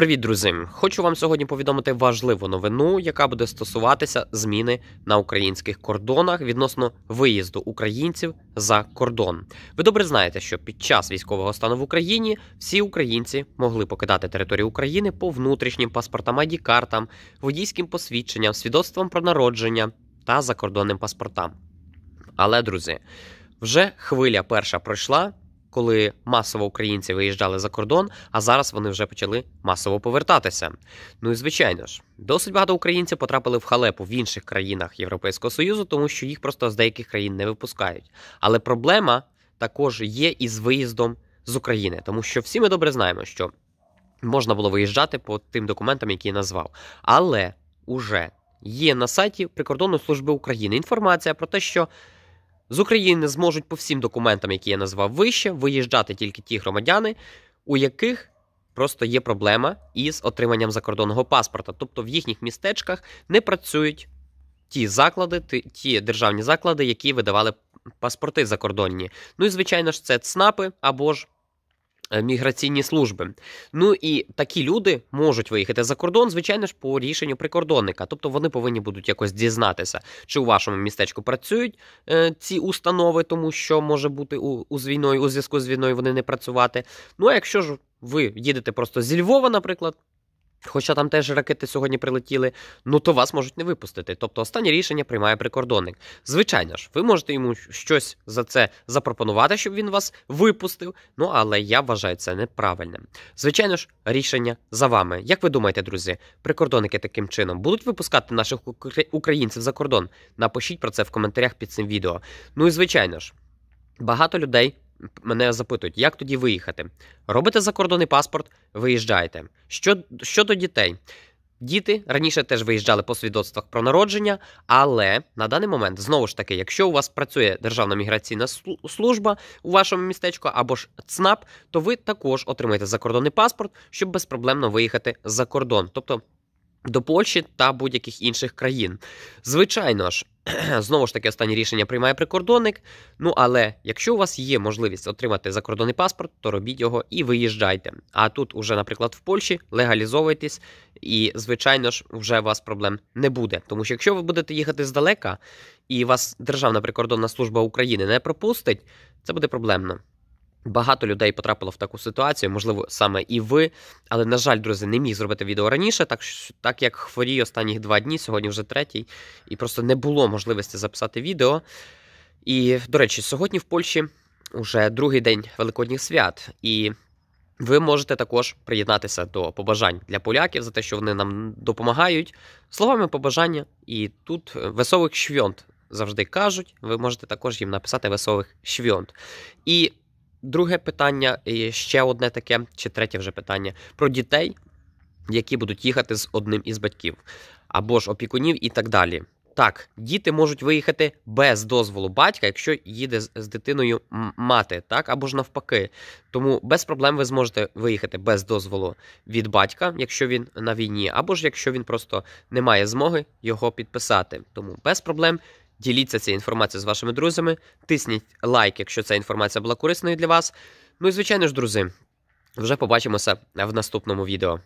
Привіт, друзі! Хочу вам сьогодні повідомити важливу новину, яка буде стосуватися зміни на українських кордонах відносно виїзду українців за кордон. Ви добре знаєте, що під час військового стану в Україні всі українці могли покидати територію України по внутрішнім паспортам, ID-картам, водійським посвідченням, свідоцтвам про народження та закордонним паспортам. Але, друзі, вже хвиля перша пройшла коли масово українці виїжджали за кордон, а зараз вони вже почали масово повертатися. Ну і звичайно ж, досить багато українців потрапили в халепу в інших країнах Європейського Союзу, тому що їх просто з деяких країн не випускають. Але проблема також є із виїздом з України, тому що всі ми добре знаємо, що можна було виїжджати по тим документам, які я назвав, але уже є на сайті Прикордонної служби України інформація про те, що. З України зможуть по всім документам, які я назвав вище, виїжджати тільки ті громадяни, у яких просто є проблема із отриманням закордонного паспорта. Тобто в їхніх містечках не працюють ті заклади, ті державні заклади, які видавали паспорти закордонні. Ну і звичайно ж, це ЦНАПи або ж Е, міграційні служби, ну і такі люди можуть виїхати за кордон, звичайно ж, по рішенню прикордонника. Тобто вони повинні будуть якось дізнатися, чи у вашому містечку працюють е, ці установи, тому що може бути у, у з війною, у зв'язку з війною вони не працювати. Ну а якщо ж ви їдете просто зі Львова, наприклад, Хоча там теж ракети сьогодні прилетіли, ну то вас можуть не випустити. Тобто останнє рішення приймає прикордонник. Звичайно ж, ви можете йому щось за це запропонувати, щоб він вас випустив. Ну але я вважаю це неправильним. Звичайно ж, рішення за вами. Як ви думаєте, друзі, прикордонники таким чином будуть випускати наших українців за кордон? Напишіть про це в коментарях під цим відео. Ну і звичайно ж, багато людей. Мене запитують, як тоді виїхати? Робите закордонний паспорт, виїжджаєте. Що, Щодо дітей, діти раніше теж виїжджали по свідоцтвах про народження, але на даний момент, знову ж таки, якщо у вас працює Державна міграційна служба у вашому містечку або ж ЦНАП, то ви також отримаєте закордонний паспорт, щоб безпроблемно виїхати за кордон. Тобто до Польщі та будь-яких інших країн. Звичайно ж, знову ж таки, останнє рішення приймає прикордонник. Ну але якщо у вас є можливість отримати закордонний паспорт, то робіть його і виїжджайте. А тут, уже, наприклад, в Польщі легалізовуйтесь, і, звичайно ж, вже у вас проблем не буде. Тому що якщо ви будете їхати здалека і вас Державна прикордонна служба України не пропустить, це буде проблемно. Багато людей потрапило в таку ситуацію, можливо, саме і ви. Але, на жаль, друзі, не міг зробити відео раніше, так так як хворій останні два дні, сьогодні вже третій, і просто не було можливості записати відео. І, до речі, сьогодні в Польщі вже другий день Великодніх свят. І ви можете також приєднатися до побажань для поляків за те, що вони нам допомагають. Словами побажання, і тут е, весових швьонт завжди кажуть. Ви можете також їм написати весових швьонт. І Друге питання, і ще одне таке, чи третє вже питання про дітей, які будуть їхати з одним із батьків або ж опікунів і так далі. Так, діти можуть виїхати без дозволу батька, якщо їде з дитиною мати, так або ж навпаки. Тому без проблем ви зможете виїхати без дозволу від батька, якщо він на війні, або ж якщо він просто не має змоги його підписати. Тому без проблем Діліться цією інформацією з вашими друзями, тисніть лайк, якщо ця інформація була корисною для вас. Ну і звичайно ж, друзі, вже побачимося в наступному відео.